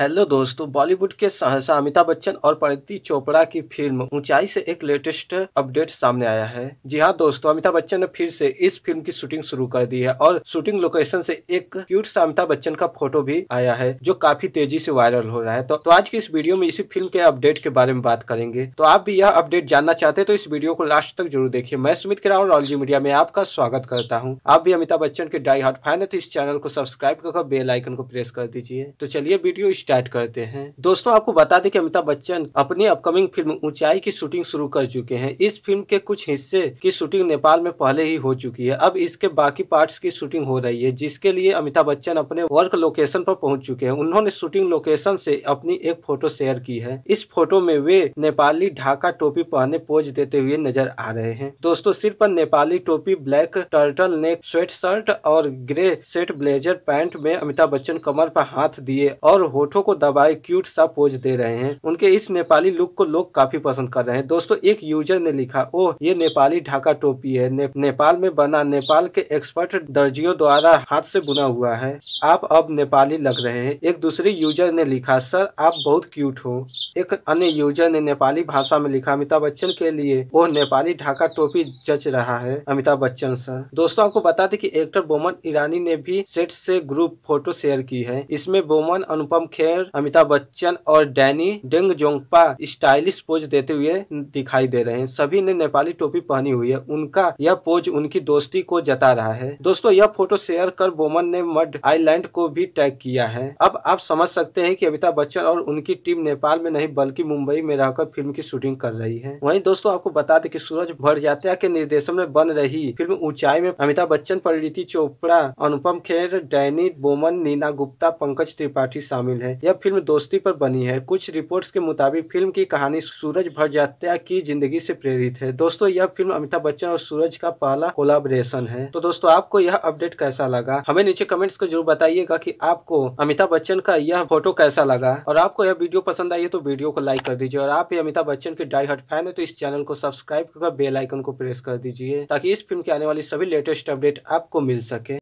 hello दोस्तों बॉलीवुड के सहसा अमिताभ बच्चन और प्रति चोपड़ा की फिल्म ऊंचाई से एक लेटेस्ट अपडेट सामने आया है जी हाँ दोस्तों अमिताभ बच्चन ने फिर से इस फिल्म की शूटिंग शुरू कर दी है और शूटिंग लोकेशन से एक क्यूट सा अमिताभ बच्चन का फोटो भी आया है जो काफी तेजी से वायरल हो रहा है तो, तो आज की इस वीडियो में इसी फिल्म के अपडेट के बारे में बात करेंगे तो आप भी यह अपडेट जानना चाहते तो इस वीडियो को लास्ट तक जरूर देखिए मैं सुमित किरा और ऑलजी मीडिया में आपका स्वागत करता हूँ आप भी अमिताभ बच्चन के डाई हार्ट फैन है तो इस चैनल को सब्सक्राइब कर बेल आइकन को प्रेस कर दीजिए तो चलिए वीडियो स्टार्ट करते हैं दोस्तों आपको बता दें कि अमिताभ बच्चन अपनी अपकमिंग फिल्म ऊंचाई की शूटिंग शुरू कर चुके हैं इस फिल्म के कुछ हिस्से की शूटिंग नेपाल में पहले ही हो चुकी है अब इसके बाकी पार्ट की शूटिंग हो रही है जिसके लिए अमिताभ बच्चन अपने वर्क लोकेशन पर पहुंच चुके हैं उन्होंने शूटिंग लोकेशन से अपनी एक फोटो शेयर की है इस फोटो में वे नेपाली ढाका टोपी पहने पोज देते हुए नजर आ रहे हैं दोस्तों सिर पर नेपाली टोपी black turtle neck sweatshirt और ग्रे सेट ब्लेजर पैंट में अमिताभ बच्चन कमर पर हाथ दिए और होठों होठों को दबाए क्यूट सा पोज दे रहे हैं उनके इस नेपाली लुक को लोग काफी पसंद कर रहे हैं दोस्तों एक यूजर ने लिखा ओह ये नेपाली ढाका टोपी है ने, नेपाल में बना नेपाल के एक्सपर्ट दर्जियों द्वारा हाथ से बुना हुआ है आप अब नेपाली लग रहे हैं एक दूसरे यूजर ने लिखा सर आप बहुत क्यूट हो एक अन्य यूजर ने नेपाली भाषा में लिखा अमिताभ बच्चन के लिए वो नेपाली ढाका टोपी जच रहा है अमिताभ बच्चन सर दोस्तों आपको बता दें कि एक्टर बोमन ईरानी ने भी सेट से ग्रुप फोटो शेयर की है इसमें बोमन अनुपम खेर शेर अमिताभ बच्चन और Danny Denzongpa stylish pose देते हुए दिखाई दे रहे हैं सभी ने नेपाली टोपी पहनी हुई है उनका यह पोज उनकी दोस्ती को जता रहा है दोस्तों यह फोटो शेयर कर बोमन ने मड आईलैंड को भी टैग किया है अब आप समझ सकते हैं कि अमिताभ बच्चन और उनकी टीम नेपाल में नहीं बल्कि मुंबई में रहकर फिल्म की शूटिंग कर रही है वहीं दोस्तों आपको बता दें कि सूरज भरजात्या के निर्देशन में बन रही फिल्म ऊंचाई में अमिताभ बच्चन परिणीति चोपड़ा अनुपम खेर डैनी बोमन नीना गुप्ता पंकज त्रिपाठी शामिल है है यह फिल्म दोस्ती पर बनी है कुछ रिपोर्ट्स के मुताबिक फिल्म की कहानी सूरज भर जात्या की जिंदगी से प्रेरित है दोस्तों यह फिल्म अमिताभ बच्चन और सूरज का पहला कोलाबरेशन है तो दोस्तों आपको यह अपडेट कैसा लगा हमें नीचे कमेंट्स को जरूर बताइएगा की आपको अमिताभ बच्चन का यह फोटो कैसा लगा और आपको यह वीडियो पसंद आई है तो वीडियो को लाइक कर दीजिए और आप अमिताभ बच्चन के डाई हट फैन है तो इस चैनल को सब्सक्राइब कर बेल आइकन को प्रेस कर दीजिए ताकि इस फिल्म की आने वाली सभी लेटेस्ट अपडेट आपको मिल सके